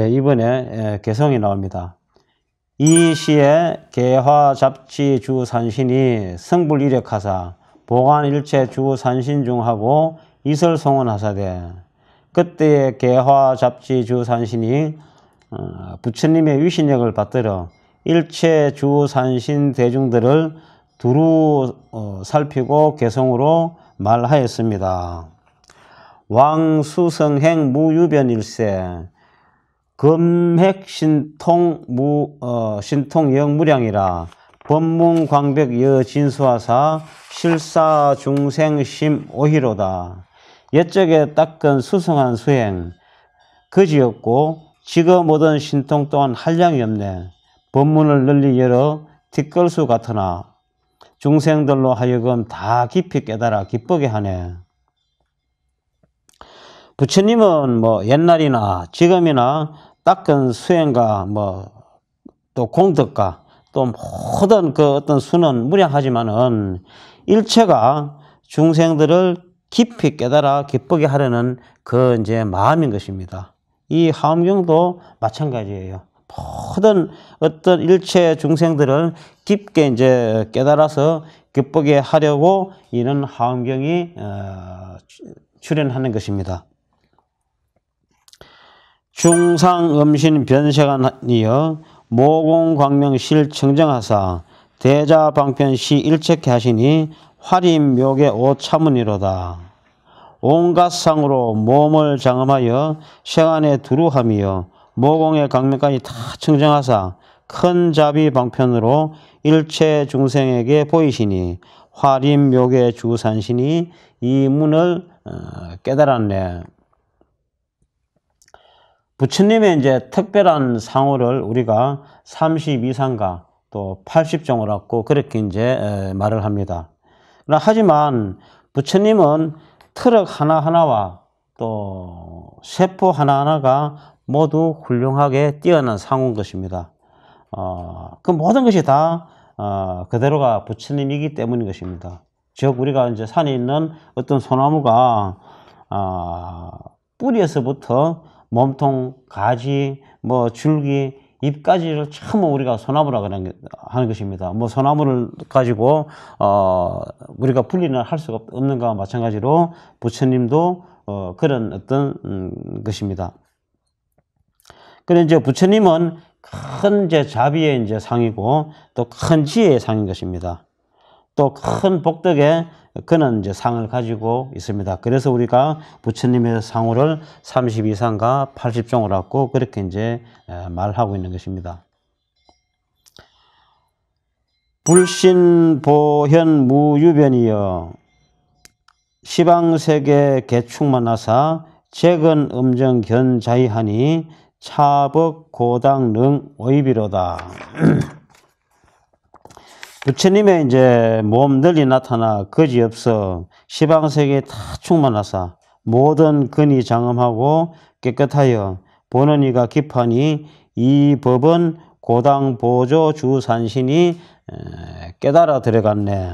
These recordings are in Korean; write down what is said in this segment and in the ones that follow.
이제 이번에 예, 개성이 나옵니다. 이 시에 개화 잡지 주 산신이 성불 이력하사 보관 일체 주 산신 중하고 이설 송원하사대 그때의 개화 잡지 주 산신이 어, 부처님의 위신력을 받들어 일체 주 산신 대중들을 두루 어, 살피고 개성으로 말하였습니다. 왕수성행 무유변일세 금핵 신통 무, 어, 신통 영무량이라 법문광백 여진수화사 실사 중생심 오히로다. 옛적에 닦은 수성한 수행 그지없고 지금 모든 신통 또한 한량이 없네. 법문을 널리 열어 뒷걸수 같으나 중생들로 하여금 다 깊이 깨달아 기쁘게 하네. 부처님은 뭐 옛날이나 지금이나 닦은 수행과 뭐 또 공덕과 또 모든 그 어떤 수는 무량하지만은 일체가 중생들을 깊이 깨달아 기쁘게 하려는 그 이제 마음인 것입니다. 이 하엄경도 마찬가지예요. 모든 어떤 일체 중생들을 깊게 이제 깨달아서 기쁘게 하려고 이런 하엄경이 어, 출연하는 것입니다. 중상음신 변세관이여 모공광명 실청정하사 대자방편시 일체케 하시니 화림묘계 오참문이로다 온갖 상으로 몸을 장엄하여 세간에 두루함이여 모공의 광명까지다 청정하사 큰 자비 방편으로 일체 중생에게 보이시니 화림묘계 주산신이 이 문을 어, 깨달았네. 부처님의 이제 특별한 상호를 우리가 32상가 또 80종으로 그렇게 이제 말을 합니다. 하지만 부처님은 트럭 하나하나와 또 세포 하나하나가 모두 훌륭하게 뛰어난 상호인 것입니다. 어, 그 모든 것이 다 어, 그대로가 부처님이기 때문인 것입니다. 즉 우리가 이제 산에 있는 어떤 소나무가 어, 뿌리에서부터 몸통, 가지, 뭐 줄기, 잎까지를 참 우리가 소나무라 하는 것입니다. 뭐 소나무를 가지고 어 우리가 분리는 할 수가 없는 것과 마찬가지로 부처님도 어 그런 어떤 음 것입니다. 그래 이제 부처님은 큰 이제 자비의 이제 상이고 또 큰 지혜의 상인 것입니다. 또큰 복덕에 그는 이제 상을 가지고 있습니다. 그래서 우리가 부처님의 상호를 32상과 80종을 갖고 그렇게 이제 말하고 있는 것입니다. 불신 보현 무유변이여 시방세계 개축만하사 재근 음정 견자이하니 차벅 고당 능 오이비로다. 부처님의 이제 몸 널리 나타나 거지 없어 시방 세계 다 충만하사 모든 근이 장엄하고 깨끗하여 보는 이가 깊하니 이 법은 고당 보조 주산신이 깨달아 들어갔네.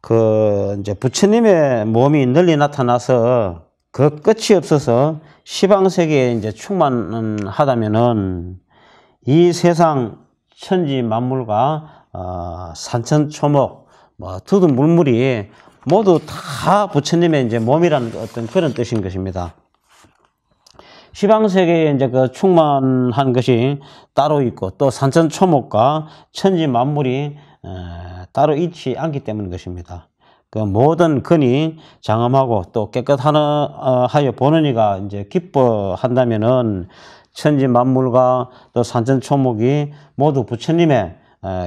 그 이제 부처님의 몸이 널리 나타나서 그 끝이 없어서 시방 세계에 이제 충만하다면은 이 세상 천지 만물과 어, 산천 초목, 뭐두둑 물물이 모두 다 부처님의 이제 몸이라는 그 어떤 그런 뜻인 것입니다. 시방 세계에 이제 그 충만한 것이 따로 있고 또 산천 초목과 천지 만물이 에, 어, 따로 있지 않기 때문인 것입니다. 그 모든 근이 장엄하고 또 깨끗하여 어, 보는 이가 이제 기뻐한다면은 천지 만물과 또 산천 초목이 모두 부처님의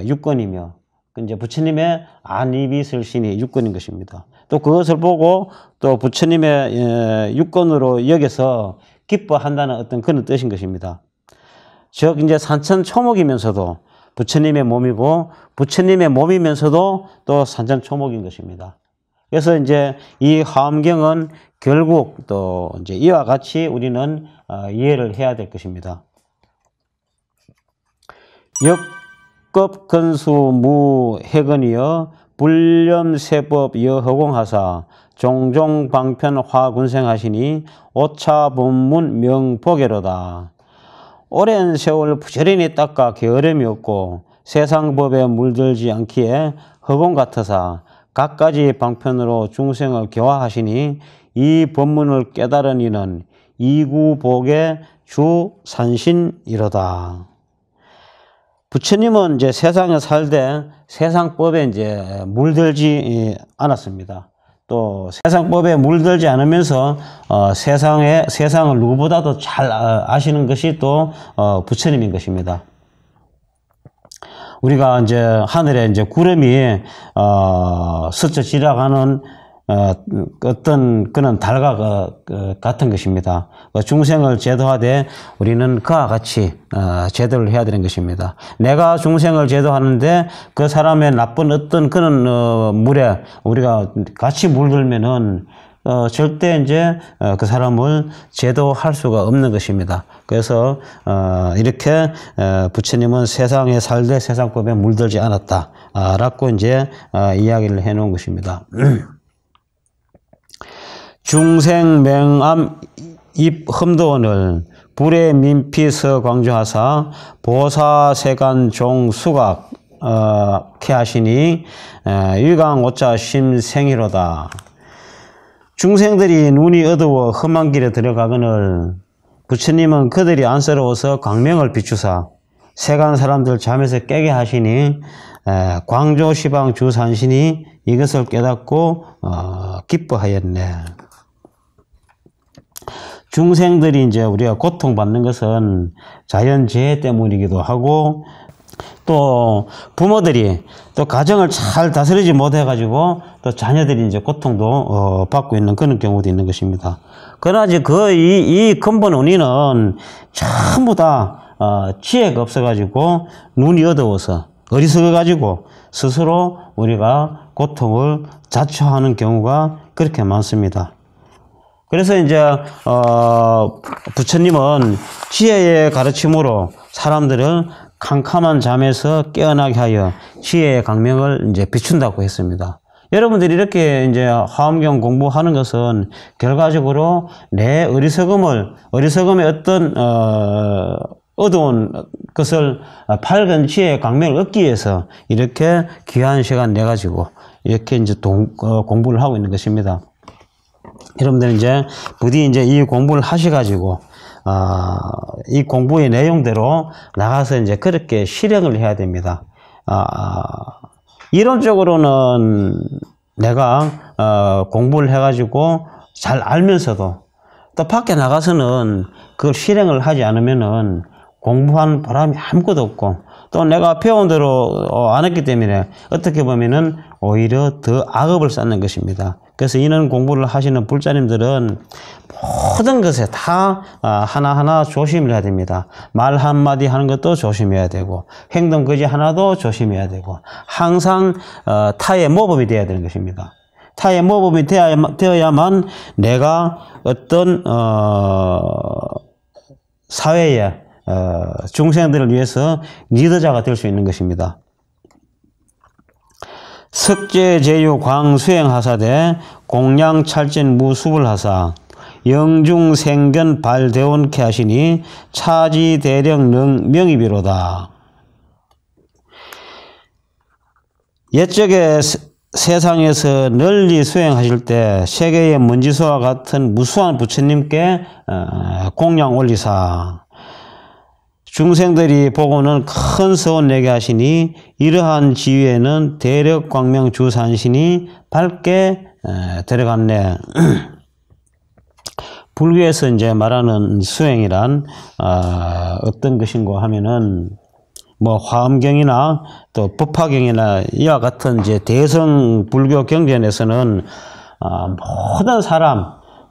육권이며 그 이제 부처님의 안입이 설신이 육권인 것입니다. 또 그것을 보고 또 부처님의 육권으로 여겨서 기뻐한다는 어떤 그런 뜻인 것입니다. 즉 이제 산천 초목이면서도 부처님의 몸이고 부처님의 몸이면서도 또 산천 초목인 것입니다. 그래서 이제 이 화엄경은 결국 또 이제 이와 같이 우리는 어, 이해를 해야 될 것입니다. 역급 근수 무해근이여 불렴세법 여허공하사 종종 방편 화군생하시니 오차본문 명포계로다. 오랜 세월 부지런히 닦아 게으름이 없고 세상 법에 물들지 않기에 허공 같으사 각가지 방편으로 중생을 교화하시니 이 법문을 깨달은 이는 이구복의 주 산신이로다. 부처님은 이제 세상에 살되 세상법에 이제 물들지 예, 않았습니다. 또 세상법에 물들지 않으면서 어, 세상에 세상을 누구보다도 잘 아, 아시는 것이 또 어, 부처님인 것입니다. 우리가 이제 하늘에 이제 구름이 어, 스쳐 지나가는 어, 그 어떤 그는 달과 그, 그 같은 것입니다. 그 중생을 제도하되 우리는 그와 같이 어, 제도를 해야 되는 것입니다. 내가 중생을 제도하는데 그 사람의 나쁜 어떤 그런 어, 물에 우리가 같이 물들면은 어, 절대 이제 어, 그 사람을 제도할 수가 없는 것입니다. 그래서 어, 이렇게 어, 부처님은 세상에 살되 세상법에 물들지 않았다라고 아, 이제 어, 이야기를 해놓은 것입니다. 중생맹암 입흠도원을 불의 민피서 광주하사 보사세간 종수각 어, 케하시니 유강오자 어, 심생이로다. 중생들이 눈이 어두워 험한 길에 들어가거늘 부처님은 그들이 안쓰러워서 광명을 비추사 세간 사람들 잠에서 깨게 하시니 광조시방 주산신이 이것을 깨닫고 어, 기뻐하였네. 중생들이 이제 우리가 고통받는 것은 자연재해 때문이기도 하고 또 부모들이 또 가정을 잘 다스리지 못해가지고 또 자녀들이 이제 고통도 어, 받고 있는 그런 경우도 있는 것입니다. 그러나 이제 그이 이 근본 원인은 전부 다 어, 지혜가 없어가지고 눈이 어두워서 어리석어가지고 스스로 우리가 고통을 자초하는 경우가 그렇게 많습니다. 그래서 이제 어, 부처님은 지혜의 가르침으로 사람들은 캄캄한 잠에서 깨어나게 하여 지혜의 강명을 이제 비춘다고 했습니다. 여러분들이 이렇게 이제 화엄경 공부하는 것은 결과적으로 내 어리석음을 어리석음의 어떤 어, 어두운 것을 밝은 지혜의 강명을 얻기 위해서 이렇게 귀한 시간 내 가지고 이렇게 이제 동, 어, 공부를 하고 있는 것입니다. 여러분들 이제 부디 이제 이 공부를 하셔가지고 어, 이 공부의 내용대로 나가서 이제 그렇게 실행을 해야 됩니다. 어, 이론적으로는 내가 어, 공부를 해가지고 잘 알면서도 또 밖에 나가서는 그걸 실행을 하지 않으면은 공부한 바람이 아무것도 없고 또 내가 배운 대로 어, 안 했기 때문에 어떻게 보면은 오히려 더 악업을 쌓는 것입니다. 그래서 이런 공부를 하시는 불자님들은 모든 것에 다 어, 하나하나 조심해야 됩니다. 말 한마디 하는 것도 조심해야 되고 행동 거지 하나도 조심해야 되고 항상 어, 타의 모범이 되어야 되는 것입니다. 타의 모범이 되어야만 내가 어떤 어, 사회에 중생들을 위해서 리더자가 될 수 있는 것입니다. 석재제유 광수행하사대 공양찰진 무수불하사 영중생견 발대원케 하시니 차지대령 능 명이비로다. 옛적에 세상에서 널리 수행하실 때 세계의 먼지수와 같은 무수한 부처님께 어, 공양 올리사 중생들이 보고는 큰 소원 내게 하시니 이러한 지위에는 대력 광명 주산신이 밝게 들어갔네. 불교에서 이제 말하는 수행이란 어, 어떤 것인고 하면은 뭐 화엄경이나 또 법화경이나 이와 같은 이제 대성 불교 경전에서는 어, 모든 사람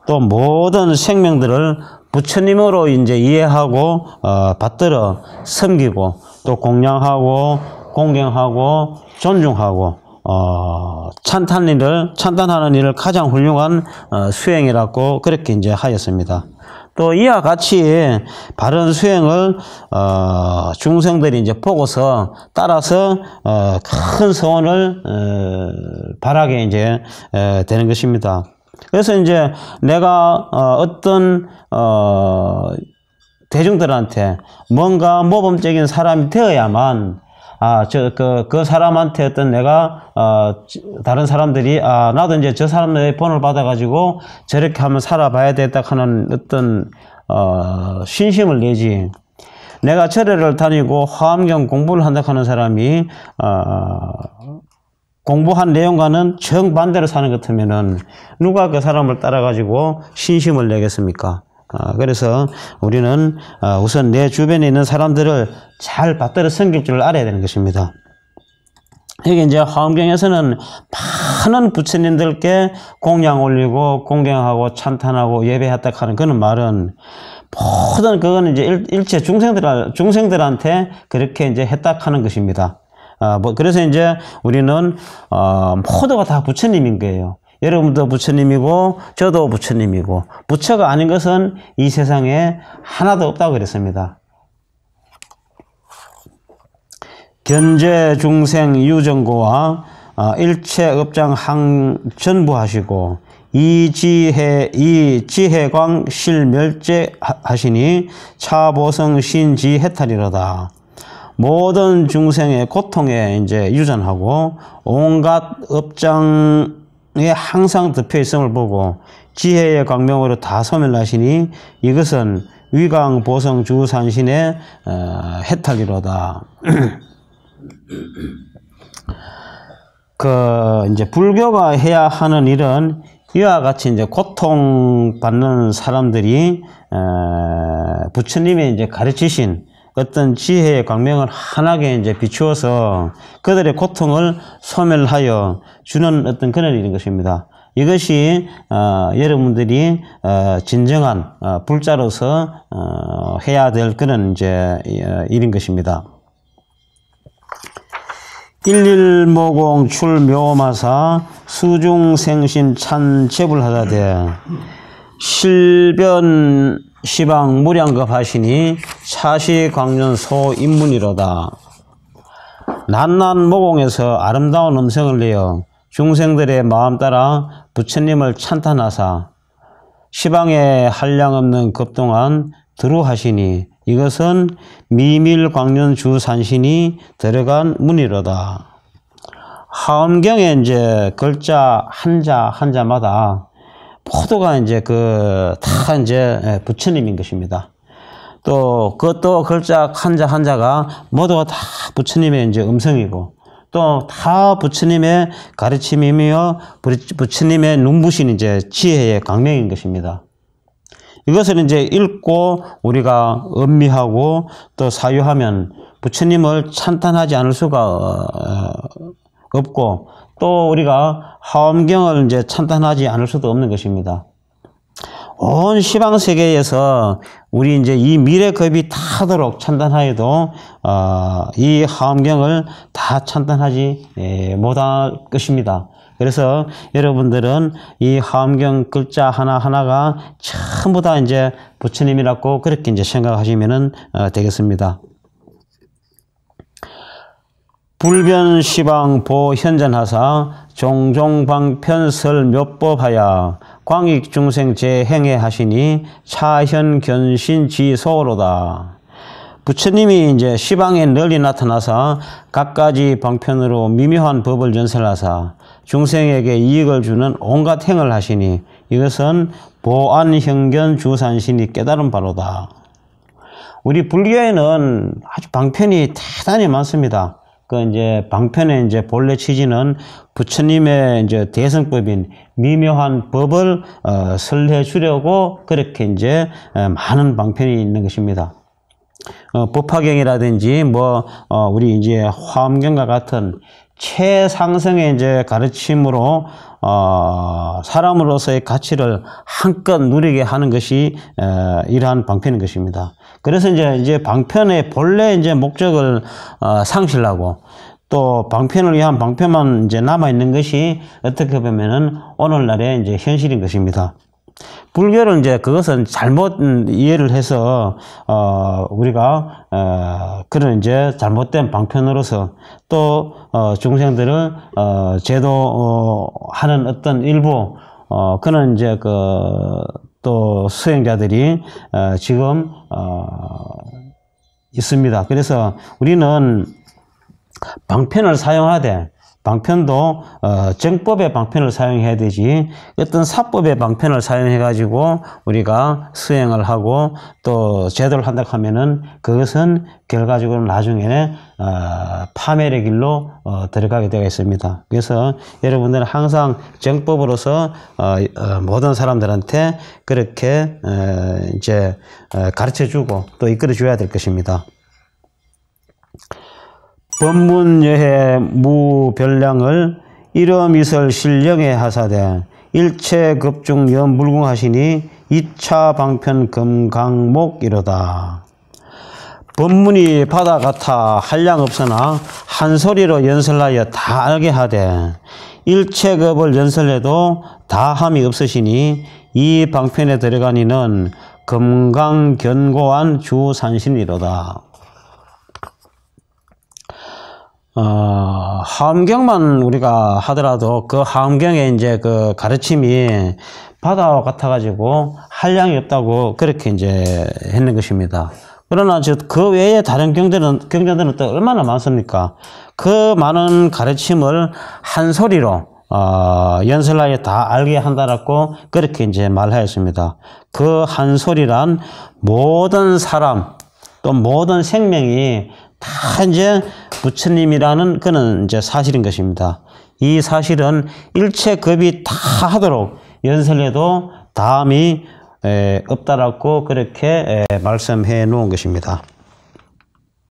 또 모든 생명들을 부처님으로 이제 이해하고 어, 받들어 섬기고 또 공양하고 공경하고 존중하고 어, 찬탄 일을 찬탄하는 일을 가장 훌륭한 어, 수행이라고 그렇게 이제 하였습니다. 또 이와 같이 바른 수행을 어, 중생들이 이제 보고서 따라서 어, 큰 소원을 어, 바라게 이제 에, 되는 것입니다. 그래서 이제 내가 어, 어떤 어, 대중들한테 뭔가 모범적인 사람이 되어야만 아, 저, 그, 그 사람한테 어떤 내가, 어, 다른 사람들이, 아, 나도 이제 저 사람의 번호를 받아가지고 저렇게 하면 살아봐야 되겠다 하는 어떤, 어, 신심을 내지. 내가 철회를 다니고 화암경 공부를 한다 하는 사람이, 어, 공부한 내용과는 정반대로 사는 것 같으면은 누가 그 사람을 따라가지고 신심을 내겠습니까? 아, 그래서 우리는 아, 우선 내 주변에 있는 사람들을 잘 받들어 섬길 줄 알아야 되는 것입니다. 이게 이제 화엄경에서는 많은 부처님들께 공양 올리고 공경하고 찬탄하고 예배했다 하는 그런 말은 모든 그거는 이제 일체 중생들 중생들한테 그렇게 이제 했다 하는 것입니다. 아, 뭐 그래서 이제 우리는 어, 모두가 다 부처님인 거예요. 여러분도 부처님이고 저도 부처님이고 부처가 아닌 것은 이 세상에 하나도 없다고 그랬습니다. 견제 중생 유정고와 어, 일체 업장 항 전부하시고 이지혜 이지혜광 실멸제 하시니 차보성 신지 해탈이로다. 모든 중생의 고통에 이제 유전하고 온갖 업장에 항상 덮여 있음을 보고 지혜의 광명으로 다 소멸하시니 이것은 위강 보성 주산신의 어, 해탈이로다. 그 이제 불교가 해야 하는 일은 이와 같이 이제 고통 받는 사람들이 어, 부처님의 이제 가르치신 어떤 지혜의 광명을 환하게 이제 비추어서 그들의 고통을 소멸하여 주는 어떤 그런 일인 것입니다. 이것이 어, 여러분들이 어, 진정한 어, 불자로서 어, 해야 될 그런 이제 어, 일인 것입니다. 일일모공 출묘마사 수중생신 찬제불하다대 실변 시방 무량급 하시니 샤시광년소 인문이로다. 난난 모공에서 아름다운 음성을 내어 중생들의 마음 따라 부처님을 찬탄하사 시방에 한량없는 급동안 들어하시니 이것은 미밀광년주 산신이 들어간 문이로다. 하엄경에 이제 글자 한자 한자마다 포도가 이제 그 다 이제 부처님인 것입니다. 또 그것도 글자 한자 한자가 모두가 다 부처님의 이제 음성이고 또 다 부처님의 가르침이며 부처님의 눈부신 이제 지혜의 강령인 것입니다. 이것을 이제 읽고 우리가 음미하고 또 사유하면 부처님을 찬탄하지 않을 수가 어, 없고 또 우리가 하엄경을 이제 찬탄하지 않을 수도 없는 것입니다. 온 시방 세계에서 우리 이제 이 미래급이 다 하도록 찬단하여도 어, 이 하엄경을 다 찬단하지 예, 못할 것입니다. 그래서 여러분들은 이 하엄경 글자 하나 하나가 전부 다 이제 부처님이라고 그렇게 이제 생각하시면은 어, 되겠습니다. 불변시방 보현전하사 종종방편설 몇법하야 광익중생 재행해 하시니 차현견신지소로다. 부처님이 이제 시방에 널리 나타나서 각가지 방편으로 미묘한 법을 전설하사 중생에게 이익을 주는 온갖 행을 하시니 이것은 보안형견 주산신이 깨달은 바로다. 우리 불교에는 아주 방편이 대단히 많습니다. 그 이제 방편의 이제 본래 취지는 부처님의 이제 대성법인 미묘한 법을 어, 설해 주려고 그렇게 이제 어, 많은 방편이 있는 것입니다. 어, 법화경이라든지 뭐 어, 우리 이제 화엄경과 같은 최상승의 이제 가르침으로 어, 사람으로서의 가치를 한껏 누리게 하는 것이 에, 어, 이러한 방편인 것입니다. 그래서 이제 이제 방편의 본래 이제 목적을 어, 상실하고 또 방편을 위한 방편만 이제 남아 있는 것이 어떻게 보면은 오늘날의 이제 현실인 것입니다. 불교는 이제 그것은 잘못 음, 이해를 해서 어 우리가 어 그런 이제 잘못된 방편으로서 또어 중생들을 어 제도하는 어떤 일부 어 그런 이제 그또 수행자들이 어, 지금 어, 있습니다. 그래서 우리는 방편을 사용하되 방편도 어, 정법의 방편을 사용해야 되지 어떤 사법의 방편을 사용해 가지고 우리가 수행을 하고 또 제도를 한다 고 하면은 그것은 결과적으로 나중에는 어, 파멸의 길로 어, 들어가게 되어 있습니다. 그래서 여러분들은 항상 정법으로서 어, 어, 모든 사람들한테 그렇게 어, 이제 어, 가르쳐 주고 또 이끌어 줘야 될 것입니다. 법문여해 무별량을 이어미설실령에 하사대 일체급중염 물궁하시니 2차 방편 금강목이러다 법문이 바다 같아 한량 없으나 한 소리로 연설하여 다 알게 하되 일체급을 연설해도 다함이 없으시니 이 방편에 들어가니는 금강견고한 주산신이로다. 어, 하경만 우리가 하더라도 그하경에 이제 그 가르침이 바다와 같아가지고 한량이 없다고 그렇게 이제 했는 것입니다. 그러나 그 외에 다른 경전은, 경전들은 또 얼마나 많습니까? 그 많은 가르침을 한 소리로 어, 연설하에 다 알게 한다라고 그렇게 이제 말하였습니다. 그 한 소리란 모든 사람 또 모든 생명이 다 이제 부처님이라는 그는 이제 사실인 것입니다. 이 사실은 일체 급이 다 하도록 연설해도 다음이 없다라고 그렇게 말씀해 놓은 것입니다.